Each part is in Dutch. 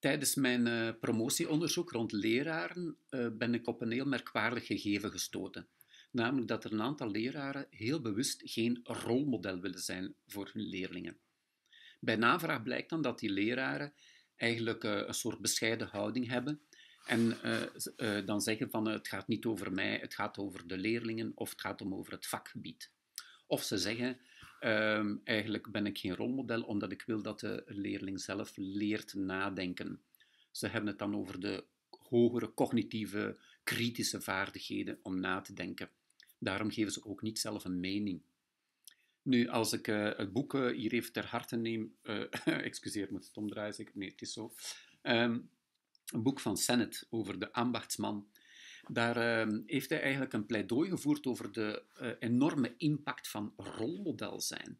Tijdens mijn eh, promotieonderzoek rond leraren eh, ben ik op een heel merkwaardig gegeven gestoten. Namelijk dat er een aantal leraren heel bewust geen rolmodel willen zijn voor hun leerlingen. Bij navraag blijkt dan dat die leraren eigenlijk eh, een soort bescheiden houding hebben en dan zeggen van het gaat niet over mij, het gaat over de leerlingen of het gaat om over het vakgebied. Of ze zeggen Ehm, eigenlijk ben ik geen rolmodel, omdat ik wil dat de leerling zelf leert nadenken. Ze hebben het dan over de hogere cognitieve, kritische vaardigheden om na te denken. Daarom geven ze ook niet zelf een mening. Nu, als ik eh, het boek eh, hier even ter harte neem, eh, excuseer, moet het omdraaien, nee, het is zo. Um, een boek van Sennett over de ambachtsman daar ehm, heeft hij eigenlijk een pleidooi gevoerd over de eh, enorme impact van rolmodel zijn.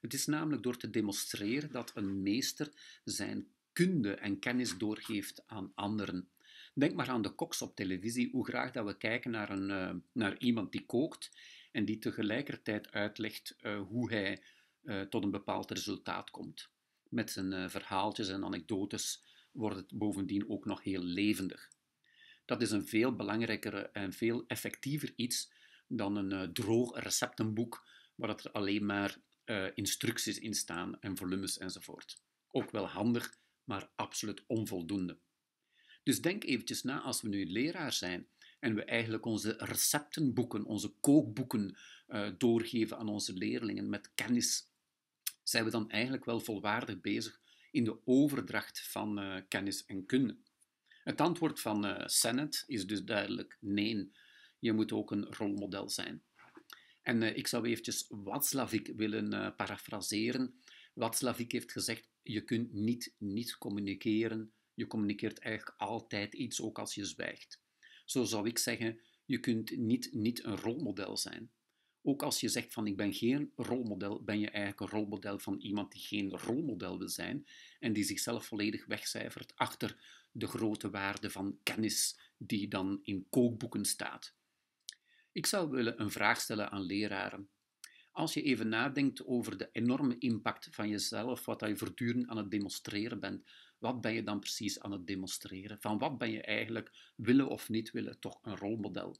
Het is namelijk door te demonstreren dat een meester zijn kunde en kennis doorgeeft aan anderen. Denk maar aan de koks op televisie, hoe graag dat we kijken naar, een, eh, naar iemand die kookt en die tegelijkertijd uitlegt eh, hoe hij tot een bepaald resultaat komt. Met zijn verhaaltjes en anekdotes wordt het bovendien ook nog heel levendig dat is een veel belangrijkere en veel effectiever iets dan een eh, droog receptenboek waar dat er alleen maar eh, instructies in staan en volumes enzovoort. Ook wel handig, maar absoluut onvoldoende. Dus denk eventjes na als we nu leraar zijn en we eigenlijk onze receptenboeken, onze kookboeken eh, doorgeven aan onze leerlingen met kennis, zijn we dan eigenlijk wel volwaardig bezig in de overdracht van kennis en kunde. Het antwoord van uh, is dus duidelijk nee. Je moet ook een rolmodel zijn. En uh, ik zou eventjes Watslavik willen uh, parafraseren. Slavik heeft gezegd, je kunt niet niet communiceren. Je communiceert eigenlijk altijd iets, ook als je zwijgt. Zo zou ik zeggen, je kunt niet niet een rolmodel zijn. Ook als je zegt van ik ben geen rolmodel, ben je eigenlijk een rolmodel van iemand die geen rolmodel wil zijn en die zichzelf volledig wegcijfert achter de grote waarde van kennis die dan in kookboeken staat. Ik zou willen een vraag stellen aan leraren. Als je even nadenkt over de enorme impact van jezelf, wat je voortdurend aan het demonstreren bent, wat ben je dan precies aan het demonstreren? Van wat ben je eigenlijk willen of niet willen toch een rolmodel?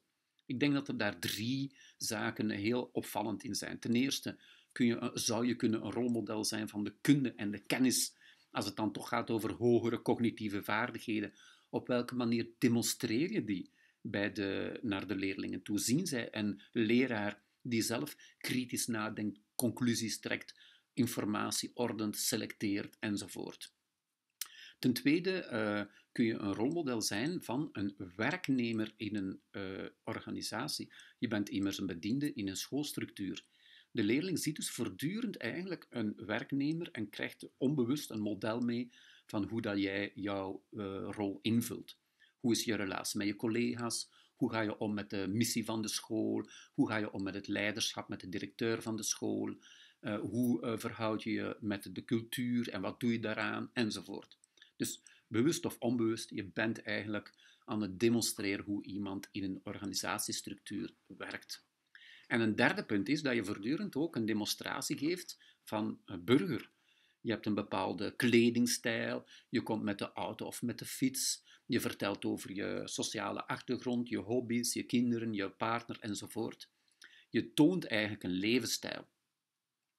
Ik denk dat er daar drie zaken heel opvallend in zijn. Ten eerste kun je, eh, zou je kunnen een rolmodel zijn van de kunde en de kennis, als het dan toch gaat over hogere cognitieve vaardigheden. Op welke manier demonstreer je die bij de, naar de leerlingen toe? Zien zij een leraar die zelf kritisch nadenkt, conclusies trekt, informatie ordent, selecteert enzovoort? Ten tweede eh, kun je een rolmodel zijn van een werknemer in een eh, organisatie. Je bent immers een bediende in een schoolstructuur. De leerling ziet dus voortdurend eigenlijk een werknemer en krijgt onbewust een model mee van hoe dat jij jouw eh, rol invult. Hoe is je relatie met je collega's? Hoe ga je om met de missie van de school? Hoe ga je om met het leiderschap, met de directeur van de school? hoe verhoud je je met de cultuur en wat doe je daaraan? Enzovoort. Dus bewust of onbewust, je bent eigenlijk aan het demonstreren hoe iemand in een organisatiestructuur werkt. En een derde punt is dat je voortdurend ook een demonstratie geeft van een burger. Je hebt een bepaalde kledingstijl, je komt met de auto of met de fiets, je vertelt over je sociale achtergrond, je hobby's, je kinderen, je partner enzovoort. Je toont eigenlijk een levensstijl.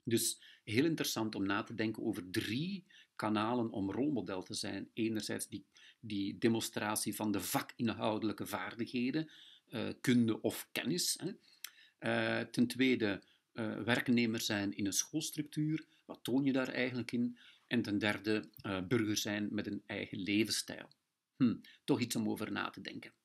Dus heel interessant om na te denken over drie kanalen om rolmodel te zijn. Enerzijds die, die demonstratie van de vakinhoudelijke vaardigheden, eh, kunde of kennis. Hè. Eh, ten tweede, eh, werknemer zijn in een schoolstructuur. Wat toon je daar eigenlijk in? En ten derde, burger zijn met een eigen levensstijl. Hm, toch iets om over na te denken.